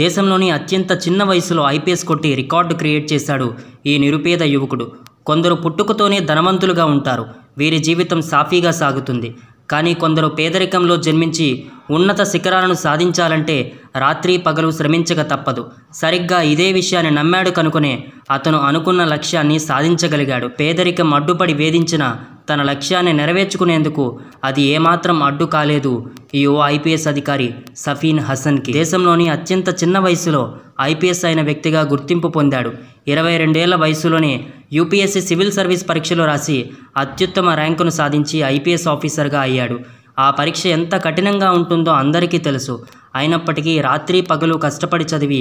దేశంలోని అత్యంత చిన్న వయసులో ఐపీఎస్ కొట్టి రికార్డు క్రియేట్ చేశాడు ఈ నిరుపేద యువకుడు కొందరు పుట్టుకతోనే ధనవంతులుగా ఉంటారు వీరి జీవితం సాఫీగా సాగుతుంది కానీ కొందరు పేదరికంలో జన్మించి ఉన్నత శిఖరాలను సాధించాలంటే రాత్రి పగలు శ్రమించక తప్పదు సరిగ్గా ఇదే విషయాన్ని నమ్మాడు కనుకునే అతను అనుకున్న లక్ష్యాన్ని సాధించగలిగాడు పేదరికం అడ్డుపడి వేధించిన తన లక్ష్యాన్ని నెరవేర్చుకునేందుకు అది ఏమాత్రం అడ్డు కాలేదు ఈ ఓ ఐపీఎస్ అధికారి సఫీన్ హసన్కి దేశంలోని అత్యంత చిన్న వయసులో ఐపీఎస్ అయిన వ్యక్తిగా గుర్తింపు పొందాడు ఇరవై రెండేళ్ల వయసులోనే యూపీఎస్సీ సివిల్ సర్వీస్ పరీక్షలు రాసి అత్యుత్తమ ర్యాంకును సాధించి ఐపీఎస్ ఆఫీసర్గా అయ్యాడు ఆ పరీక్ష ఎంత కఠినంగా ఉంటుందో అందరికీ తెలుసు అయినప్పటికీ రాత్రి పగలు కష్టపడి చదివి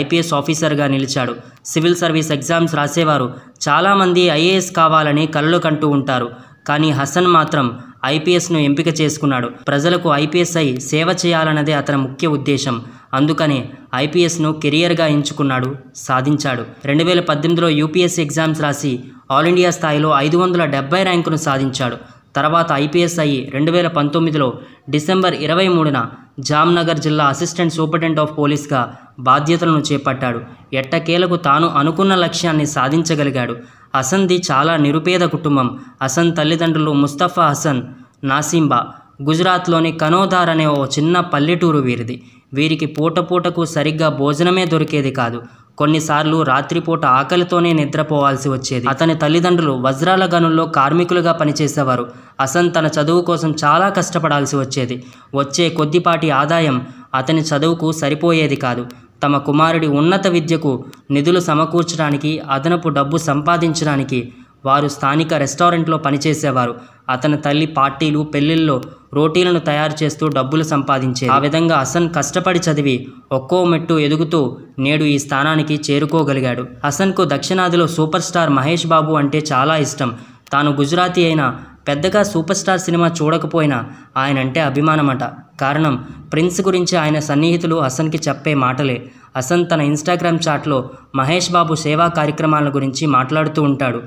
ఐపీఎస్ ఆఫీసర్గా నిలిచాడు సివిల్ సర్వీస్ ఎగ్జామ్స్ రాసేవారు చాలామంది ఐఏఎస్ కావాలని కళ్ళు కంటూ ఉంటారు కానీ హసన్ మాత్రం ఐపీఎస్ను ఎంపిక చేసుకున్నాడు ప్రజలకు ఐపీఎస్ అయి సేవ చేయాలన్నదే అతని ముఖ్య ఉద్దేశం అందుకనే ఐపీఎస్ను కెరియర్గా ఎంచుకున్నాడు సాధించాడు రెండు వేల పద్దెనిమిదిలో యూపీఎస్సీ ఎగ్జామ్స్ రాసి ఆల్ ఇండియా స్థాయిలో ఐదు వందల డెబ్బై ర్యాంకును సాధించాడు తర్వాత ఐపీఎస్ అయ్యి రెండు వేల పంతొమ్మిదిలో డిసెంబర్ ఇరవై మూడున జామ్నగర్ జిల్లా అసిస్టెంట్ సూపరింటెండెంట్ ఆఫ్ పోలీస్గా బాధ్యతలను చేపట్టాడు ఎట్టకేలకు తాను అనుకున్న లక్ష్యాన్ని సాధించగలిగాడు హసన్ది చాలా నిరుపేద కుటుంబం హసన్ తల్లిదండ్రులు ముస్తఫా హసన్ నాసింబా గుజరాత్లోని కనోదార్ అనే ఓ చిన్న పల్లెటూరు వీరిది వీరికి పూట పూటకు సరిగ్గా భోజనమే దొరికేది కాదు కొన్నిసార్లు రాత్రిపూట ఆకలితోనే నిద్రపోవాల్సి వచ్చేది అతని తల్లిదండ్రులు వజ్రాల గనుల్లో కార్మికులుగా పనిచేసేవారు అసన్ తన చదువు కోసం చాలా కష్టపడాల్సి వచ్చేది వచ్చే కొద్దిపాటి ఆదాయం అతని చదువుకు సరిపోయేది కాదు తమ కుమారుడి ఉన్నత విద్యకు నిధులు సమకూర్చడానికి అదనపు డబ్బు సంపాదించడానికి వారు స్థానిక రెస్టారెంట్లో పనిచేసేవారు అతని తల్లి పార్టీలు పెళ్లిళ్ళు రోటీలను తయారు చేస్తూ డబ్బులు సంపాదించే ఆ విధంగా హసన్ కష్టపడి చదివి ఒక్కో మెట్టు ఎదుగుతూ నేడు ఈ స్థానానికి చేరుకోగలిగాడు హసన్కు దక్షిణాదిలో సూపర్ స్టార్ మహేష్ బాబు అంటే చాలా ఇష్టం తాను గుజరాతీ అయినా పెద్దగా సూపర్ స్టార్ సినిమా చూడకపోయినా ఆయన అంటే అభిమానమట కారణం ప్రిన్స్ గురించి ఆయన సన్నిహితులు హసన్కి చెప్పే మాటలే హసన్ తన ఇన్స్టాగ్రామ్ చాట్లో మహేష్ బాబు సేవా కార్యక్రమాల గురించి మాట్లాడుతూ ఉంటాడు